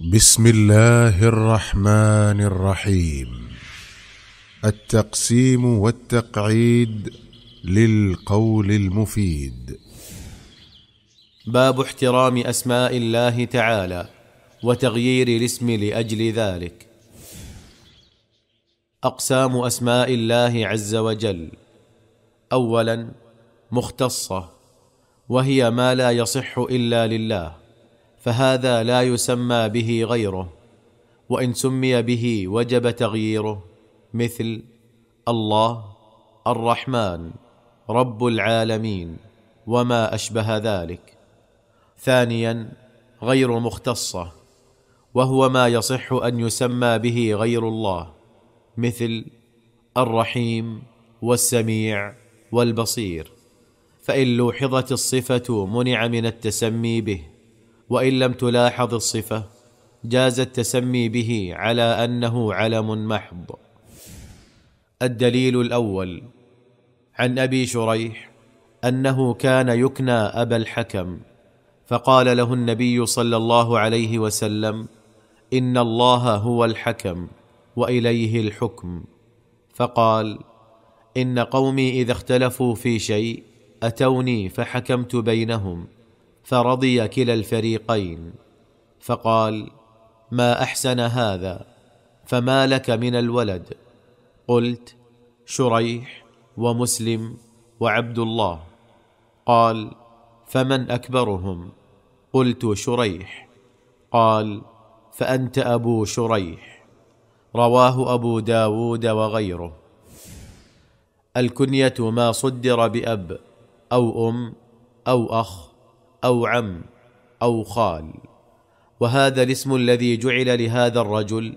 بسم الله الرحمن الرحيم التقسيم والتقعيد للقول المفيد باب احترام اسماء الله تعالى وتغيير الاسم لاجل ذلك اقسام اسماء الله عز وجل اولا مختصه وهي ما لا يصح الا لله فهذا لا يسمى به غيره وان سمي به وجب تغييره مثل الله الرحمن رب العالمين وما اشبه ذلك ثانيا غير مختصه وهو ما يصح ان يسمى به غير الله مثل الرحيم والسميع والبصير فان لوحظت الصفه منع من التسمي به وان لم تلاحظ الصفه جاز التسمي به على انه علم محض الدليل الاول عن ابي شريح انه كان يكنى ابا الحكم فقال له النبي صلى الله عليه وسلم ان الله هو الحكم واليه الحكم فقال ان قومي اذا اختلفوا في شيء اتوني فحكمت بينهم فرضي كلا الفريقين فقال ما احسن هذا فما لك من الولد قلت شريح ومسلم وعبد الله قال فمن اكبرهم قلت شريح قال فانت ابو شريح رواه ابو داود وغيره الكنيه ما صدر باب او ام او اخ او عم او خال وهذا الاسم الذي جعل لهذا الرجل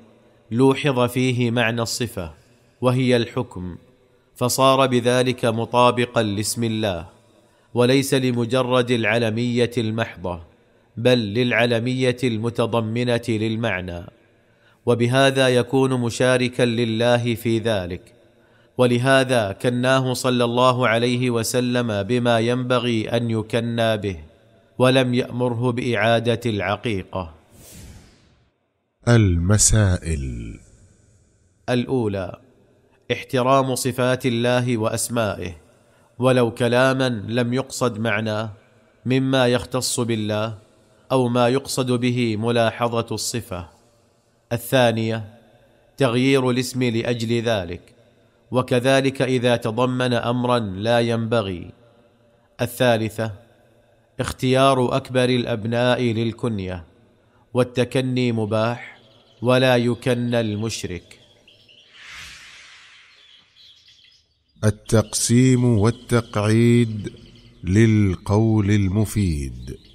لوحظ فيه معنى الصفه وهي الحكم فصار بذلك مطابقا لاسم الله وليس لمجرد العلميه المحضه بل للعلميه المتضمنه للمعنى وبهذا يكون مشاركا لله في ذلك ولهذا كناه صلى الله عليه وسلم بما ينبغي ان يكنى به ولم يامره باعاده العقيقه المسائل الاولى احترام صفات الله واسمائه ولو كلاما لم يقصد معناه مما يختص بالله او ما يقصد به ملاحظه الصفه الثانيه تغيير الاسم لاجل ذلك وكذلك اذا تضمن امرا لا ينبغي الثالثه اختيار اكبر الابناء للكنيه والتكني مباح ولا يكن المشرك التقسيم والتقعيد للقول المفيد